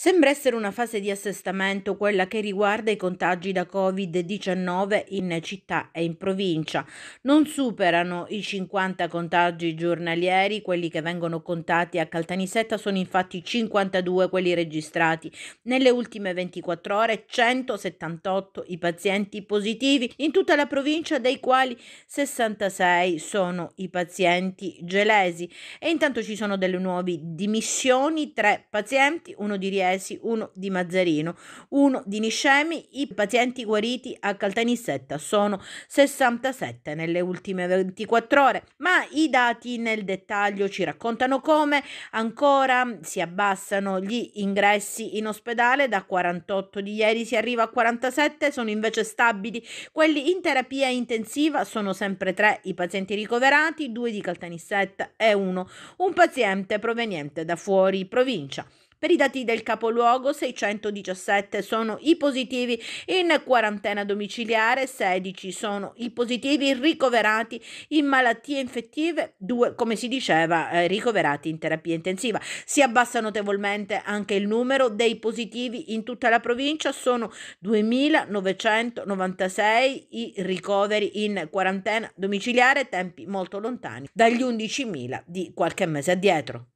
Sembra essere una fase di assestamento quella che riguarda i contagi da Covid-19 in città e in provincia. Non superano i 50 contagi giornalieri, quelli che vengono contati a Caltanissetta sono infatti 52 quelli registrati. Nelle ultime 24 ore 178 i pazienti positivi in tutta la provincia, dei quali 66 sono i pazienti gelesi. E intanto ci sono delle nuove dimissioni, tre pazienti, uno di riesco Iesi, uno di Mazzarino, uno di Niscemi. I pazienti guariti a Caltanissetta sono 67 nelle ultime 24 ore, ma i dati nel dettaglio ci raccontano come ancora si abbassano gli ingressi in ospedale, da 48 di ieri si arriva a 47, sono invece stabili quelli in terapia intensiva, sono sempre tre i pazienti ricoverati, due di Caltanissetta e uno un paziente proveniente da fuori provincia. Per i dati del capoluogo 617 sono i positivi in quarantena domiciliare, 16 sono i positivi ricoverati in malattie infettive, 2 come si diceva eh, ricoverati in terapia intensiva. Si abbassa notevolmente anche il numero dei positivi in tutta la provincia, sono 2996 i ricoveri in quarantena domiciliare, tempi molto lontani dagli 11.000 di qualche mese addietro.